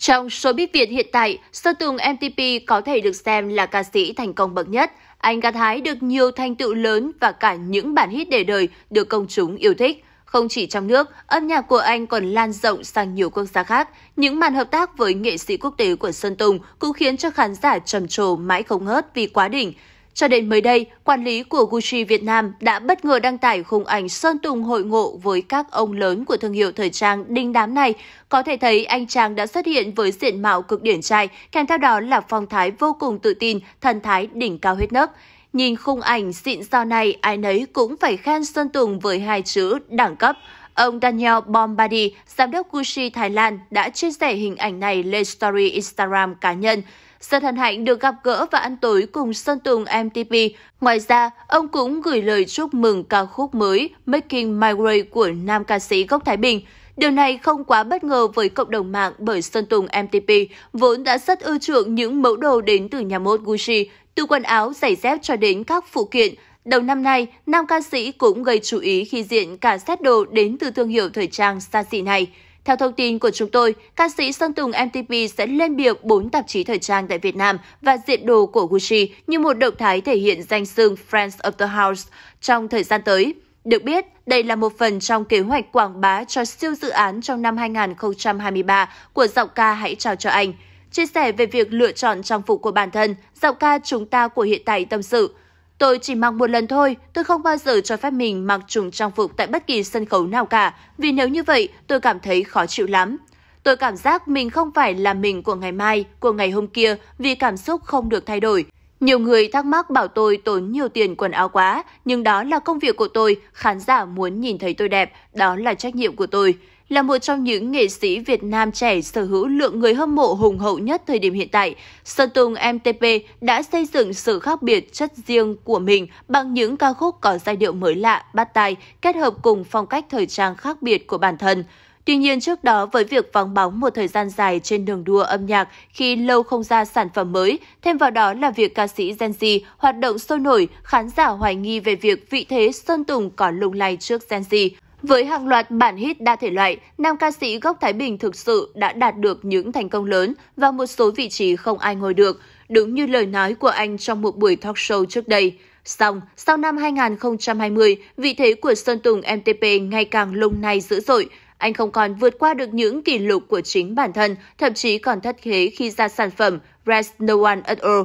Trong showbiz Việt hiện tại, Sơn Tùng MTP có thể được xem là ca sĩ thành công bậc nhất. Anh gặt hái được nhiều thành tựu lớn và cả những bản hit để đời được công chúng yêu thích. Không chỉ trong nước, âm nhạc của anh còn lan rộng sang nhiều quốc gia khác. Những màn hợp tác với nghệ sĩ quốc tế của Sơn Tùng cũng khiến cho khán giả trầm trồ mãi không ngớt vì quá đỉnh. Cho đến mới đây, quản lý của Gucci Việt Nam đã bất ngờ đăng tải khung ảnh sơn tùng hội ngộ với các ông lớn của thương hiệu thời trang đinh đám này. Có thể thấy anh chàng đã xuất hiện với diện mạo cực điển trai, kèm theo đó là phong thái vô cùng tự tin, thần thái đỉnh cao hết nấc. Nhìn khung ảnh xịn sao này, ai nấy cũng phải khen Sơn Tùng với hai chữ đẳng cấp. Ông Daniel Bombardi, giám đốc Gucci Thái Lan, đã chia sẻ hình ảnh này lên story Instagram cá nhân. Sơn hân hạnh được gặp gỡ và ăn tối cùng Sơn Tùng MTP. Ngoài ra, ông cũng gửi lời chúc mừng ca khúc mới Making My Way của nam ca sĩ gốc Thái Bình. Điều này không quá bất ngờ với cộng đồng mạng bởi Sơn Tùng MTP vốn đã rất ưa chuộng những mẫu đồ đến từ nhà mốt Gucci, từ quần áo, giày dép cho đến các phụ kiện. Đầu năm nay, nam ca sĩ cũng gây chú ý khi diện cả set đồ đến từ thương hiệu thời trang xa xỉ này. Theo thông tin của chúng tôi, ca sĩ Sơn Tùng MTP sẽ lên bìa 4 tạp chí thời trang tại Việt Nam và diện đồ của Gucci như một động thái thể hiện danh xưng Friends of the House trong thời gian tới. Được biết, đây là một phần trong kế hoạch quảng bá cho siêu dự án trong năm 2023 của giọng ca Hãy chào cho anh. Chia sẻ về việc lựa chọn trang phục của bản thân, giọng ca chúng ta của hiện tại tâm sự – Tôi chỉ mặc một lần thôi, tôi không bao giờ cho phép mình mặc trùng trang phục tại bất kỳ sân khấu nào cả, vì nếu như vậy tôi cảm thấy khó chịu lắm. Tôi cảm giác mình không phải là mình của ngày mai, của ngày hôm kia vì cảm xúc không được thay đổi. Nhiều người thắc mắc bảo tôi tốn nhiều tiền quần áo quá, nhưng đó là công việc của tôi, khán giả muốn nhìn thấy tôi đẹp, đó là trách nhiệm của tôi là một trong những nghệ sĩ Việt Nam trẻ sở hữu lượng người hâm mộ hùng hậu nhất thời điểm hiện tại, Sơn Tùng MTP đã xây dựng sự khác biệt chất riêng của mình bằng những ca khúc có giai điệu mới lạ, bắt tai, kết hợp cùng phong cách thời trang khác biệt của bản thân. Tuy nhiên trước đó với việc vắng bóng một thời gian dài trên đường đua âm nhạc khi lâu không ra sản phẩm mới, thêm vào đó là việc ca sĩ Gen Z hoạt động sôi nổi, khán giả hoài nghi về việc vị thế Sơn Tùng có lung lay trước Gen Z. Với hàng loạt bản hit đa thể loại, nam ca sĩ gốc Thái Bình thực sự đã đạt được những thành công lớn và một số vị trí không ai ngồi được, đúng như lời nói của anh trong một buổi talk show trước đây. Xong, sau năm 2020, vị thế của Sơn Tùng MTP ngày càng lung nay dữ dội. Anh không còn vượt qua được những kỷ lục của chính bản thân, thậm chí còn thất thế khi ra sản phẩm Rest No One At All.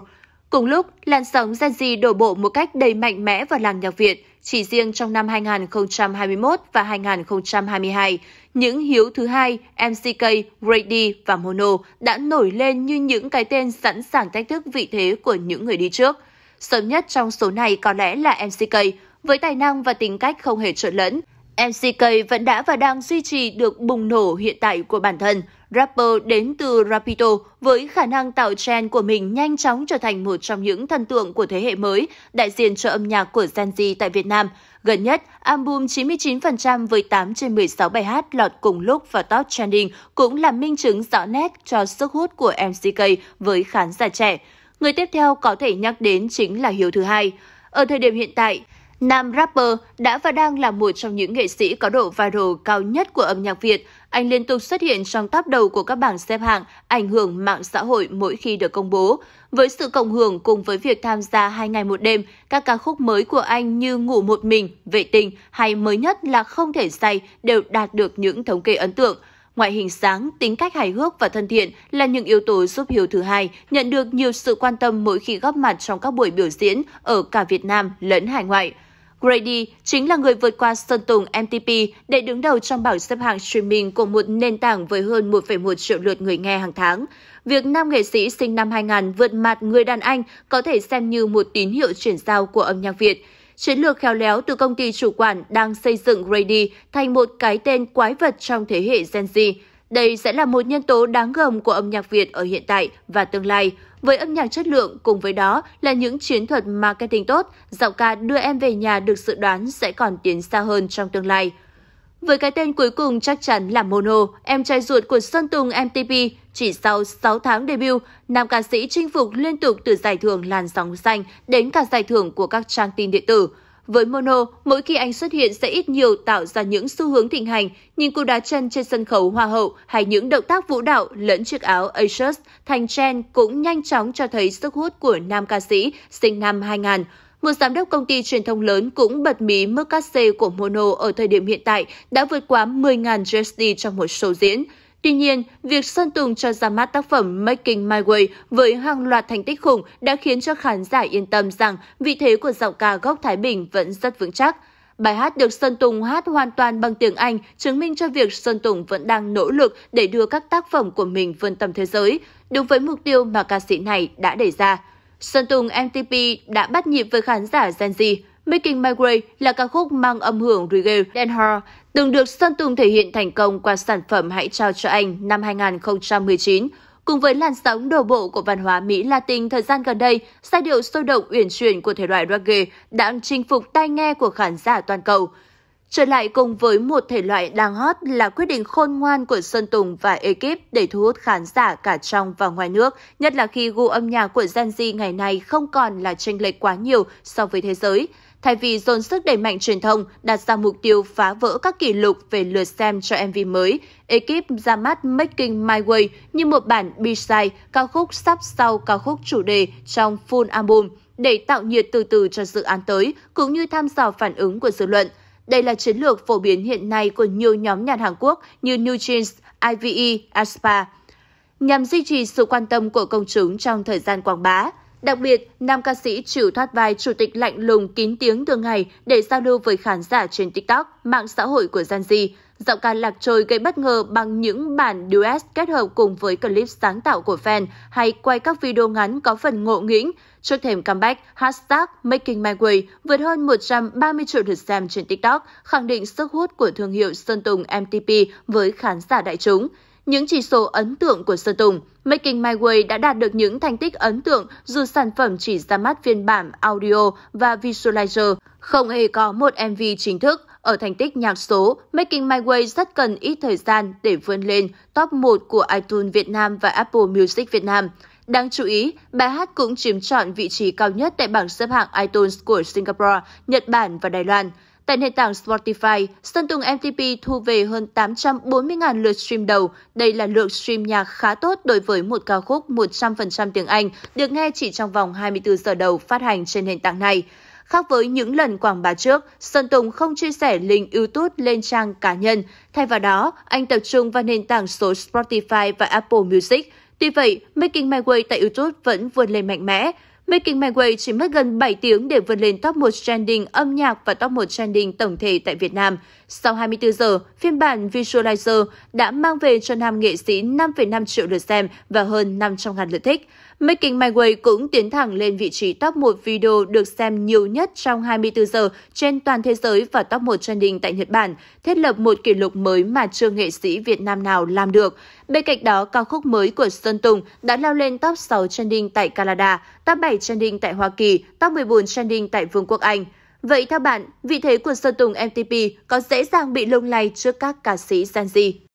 Cùng lúc, làn sóng Gen Z đổ bộ một cách đầy mạnh mẽ vào làng nhạc Việt – chỉ riêng trong năm 2021 và 2022, những hiếu thứ hai MCK, Brady và Mono đã nổi lên như những cái tên sẵn sàng thách thức vị thế của những người đi trước. Sớm nhất trong số này có lẽ là MCK, với tài năng và tính cách không hề trộn lẫn. MCK vẫn đã và đang duy trì được bùng nổ hiện tại của bản thân, Rapper đến từ rapito với khả năng tạo trend của mình nhanh chóng trở thành một trong những thần tượng của thế hệ mới, đại diện cho âm nhạc của Gen Z tại Việt Nam. Gần nhất, album 99% với 8 trên 16 bài hát lọt cùng lúc vào top trending cũng là minh chứng rõ nét cho sức hút của MCK với khán giả trẻ. Người tiếp theo có thể nhắc đến chính là Hiếu thứ hai. Ở thời điểm hiện tại, Nam rapper đã và đang là một trong những nghệ sĩ có độ viral cao nhất của âm nhạc Việt. Anh liên tục xuất hiện trong top đầu của các bảng xếp hạng, ảnh hưởng mạng xã hội mỗi khi được công bố. Với sự cộng hưởng cùng với việc tham gia hai ngày một đêm, các ca khúc mới của anh như Ngủ một mình, Vệ tình hay mới nhất là Không thể say đều đạt được những thống kê ấn tượng. Ngoại hình sáng, tính cách hài hước và thân thiện là những yếu tố giúp Hiếu thứ hai nhận được nhiều sự quan tâm mỗi khi góp mặt trong các buổi biểu diễn ở cả Việt Nam lẫn hải ngoại. Grady chính là người vượt qua Sơn Tùng MTP để đứng đầu trong bảng xếp hạng streaming của một nền tảng với hơn 1,1 triệu lượt người nghe hàng tháng. Việc nam nghệ sĩ sinh năm 2000 vượt mặt người đàn anh có thể xem như một tín hiệu chuyển giao của âm nhạc Việt. Chiến lược khéo léo từ công ty chủ quản đang xây dựng Grady thành một cái tên quái vật trong thế hệ Gen Z. Đây sẽ là một nhân tố đáng gờm của âm nhạc Việt ở hiện tại và tương lai, với âm nhạc chất lượng cùng với đó là những chiến thuật marketing tốt, giọng ca đưa em về nhà được dự đoán sẽ còn tiến xa hơn trong tương lai. Với cái tên cuối cùng chắc chắn là Mono, em trai ruột của Sơn Tùng MTP, chỉ sau 6 tháng debut, nam ca sĩ chinh phục liên tục từ giải thưởng làn sóng xanh đến cả giải thưởng của các trang tin điện tử – với mono, mỗi khi anh xuất hiện sẽ ít nhiều tạo ra những xu hướng thịnh hành, nhìn cú đá chân trên sân khấu hoa hậu hay những động tác vũ đạo lẫn chiếc áo Asics thành trend cũng nhanh chóng cho thấy sức hút của nam ca sĩ sinh năm 2000. Một giám đốc công ty truyền thông lớn cũng bật mí mức cát xê của Mono ở thời điểm hiện tại đã vượt quá 10.000 USD trong một show diễn. Tuy nhiên, việc Sơn Tùng cho ra mắt tác phẩm Making My Way với hàng loạt thành tích khủng đã khiến cho khán giả yên tâm rằng vị thế của giọng ca gốc Thái Bình vẫn rất vững chắc. Bài hát được Sơn Tùng hát hoàn toàn bằng tiếng Anh, chứng minh cho việc Sơn Tùng vẫn đang nỗ lực để đưa các tác phẩm của mình vươn tầm thế giới, đúng với mục tiêu mà ca sĩ này đã đề ra. Sơn Tùng MTP đã bắt nhịp với khán giả Gen Z. Making My Way là ca khúc mang âm hưởng reggae dancehall, từng được Sơn Tùng thể hiện thành công qua sản phẩm Hãy trao cho anh năm 2019. Cùng với làn sóng đổ bộ của văn hóa Mỹ Latin thời gian gần đây, giai điệu sôi động uyển chuyển của thể loại reggae đã chinh phục tai nghe của khán giả toàn cầu. Trở lại cùng với một thể loại đang hot là quyết định khôn ngoan của Sơn Tùng và ekip để thu hút khán giả cả trong và ngoài nước, nhất là khi gu âm nhạc của Gen Z ngày nay không còn là chênh lệch quá nhiều so với thế giới thay vì dồn sức đẩy mạnh truyền thông đặt ra mục tiêu phá vỡ các kỷ lục về lượt xem cho MV mới. Ekip ra mắt Making My Way như một bản B-side ca khúc sắp sau ca khúc chủ đề trong full album để tạo nhiệt từ từ cho dự án tới, cũng như tham dò phản ứng của dư luận. Đây là chiến lược phổ biến hiện nay của nhiều nhóm nhạc Hàn Quốc như New Jeans, IVE, aespa nhằm duy trì sự quan tâm của công chúng trong thời gian quảng bá. Đặc biệt, nam ca sĩ chịu thoát vai chủ tịch lạnh lùng kín tiếng thường ngày để giao lưu với khán giả trên TikTok, mạng xã hội của Gen Z Giọng ca lạc trôi gây bất ngờ bằng những bản duet kết hợp cùng với clip sáng tạo của fan hay quay các video ngắn có phần ngộ nghĩnh. Trước thềm comeback, hashtag Making My Way vượt hơn 130 triệu lượt xem trên TikTok, khẳng định sức hút của thương hiệu Sơn Tùng MTP với khán giả đại chúng những chỉ số ấn tượng của Sơn Tùng. Making My Way đã đạt được những thành tích ấn tượng dù sản phẩm chỉ ra mắt phiên bản audio và visualizer, không hề có một MV chính thức. Ở thành tích nhạc số, Making My Way rất cần ít thời gian để vươn lên top 1 của iTunes Việt Nam và Apple Music Việt Nam. Đáng chú ý, bài hát cũng chiếm chọn vị trí cao nhất tại bảng xếp hạng iTunes của Singapore, Nhật Bản và Đài Loan. Tại nền tảng Spotify, Sơn Tùng MTP thu về hơn 840.000 lượt stream đầu. Đây là lượng stream nhạc khá tốt đối với một ca khúc 100% tiếng Anh, được nghe chỉ trong vòng 24 giờ đầu phát hành trên nền tảng này. Khác với những lần quảng bá trước, Sơn Tùng không chia sẻ link YouTube lên trang cá nhân. Thay vào đó, anh tập trung vào nền tảng số Spotify và Apple Music. Tuy vậy, Making My Way tại YouTube vẫn vươn lên mạnh mẽ. Making My Way chỉ mất gần 7 tiếng để vươn lên top 1 trending âm nhạc và top 1 trending tổng thể tại Việt Nam sau 24 giờ, phiên bản Visualizer đã mang về cho nam nghệ sĩ 5,5 triệu lượt xem và hơn 500 ngàn lượt thích. Making My Way cũng tiến thẳng lên vị trí top 1 video được xem nhiều nhất trong 24 giờ trên toàn thế giới và top 1 trending tại Nhật Bản, thiết lập một kỷ lục mới mà chưa nghệ sĩ Việt Nam nào làm được. Bên cạnh đó, ca khúc mới của Sơn Tùng đã leo lên top 6 trending tại Canada, top 7 trending tại Hoa Kỳ, top 14 trending tại Vương quốc Anh. Vậy theo bạn, vị thế của Sơn Tùng MTP có dễ dàng bị lung lay trước các ca sĩ Gen Z?